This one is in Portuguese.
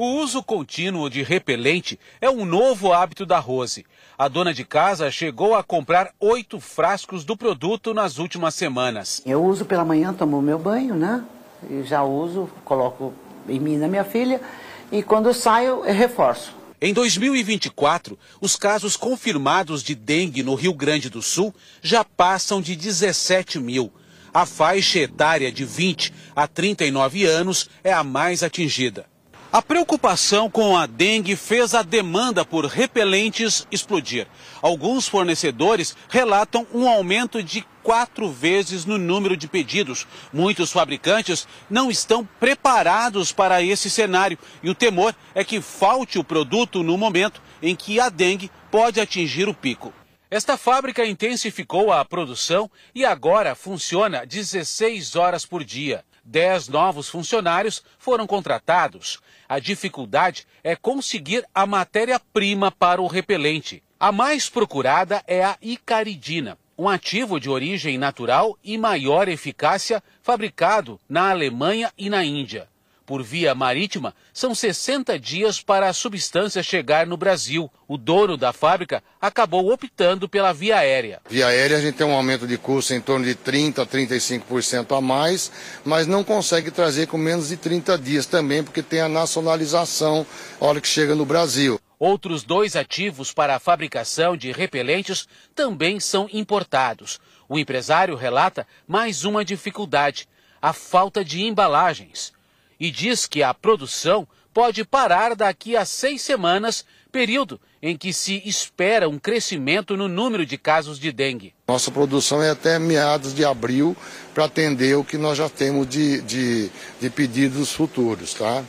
O uso contínuo de repelente é um novo hábito da Rose. A dona de casa chegou a comprar oito frascos do produto nas últimas semanas. Eu uso pela manhã, tomo meu banho, né? E já uso, coloco em mim na minha filha. E quando saio, eu reforço. Em 2024, os casos confirmados de dengue no Rio Grande do Sul já passam de 17 mil. A faixa etária de 20 a 39 anos é a mais atingida. A preocupação com a dengue fez a demanda por repelentes explodir. Alguns fornecedores relatam um aumento de quatro vezes no número de pedidos. Muitos fabricantes não estão preparados para esse cenário e o temor é que falte o produto no momento em que a dengue pode atingir o pico. Esta fábrica intensificou a produção e agora funciona 16 horas por dia. 10 novos funcionários foram contratados. A dificuldade é conseguir a matéria-prima para o repelente. A mais procurada é a icaridina, um ativo de origem natural e maior eficácia fabricado na Alemanha e na Índia por via marítima, são 60 dias para a substância chegar no Brasil. O dono da fábrica acabou optando pela via aérea. Via aérea a gente tem um aumento de custo em torno de 30 a 35% a mais, mas não consegue trazer com menos de 30 dias também, porque tem a nacionalização a hora que chega no Brasil. Outros dois ativos para a fabricação de repelentes também são importados. O empresário relata mais uma dificuldade: a falta de embalagens e diz que a produção pode parar daqui a seis semanas, período em que se espera um crescimento no número de casos de dengue. Nossa produção é até meados de abril para atender o que nós já temos de, de, de pedidos futuros, tá?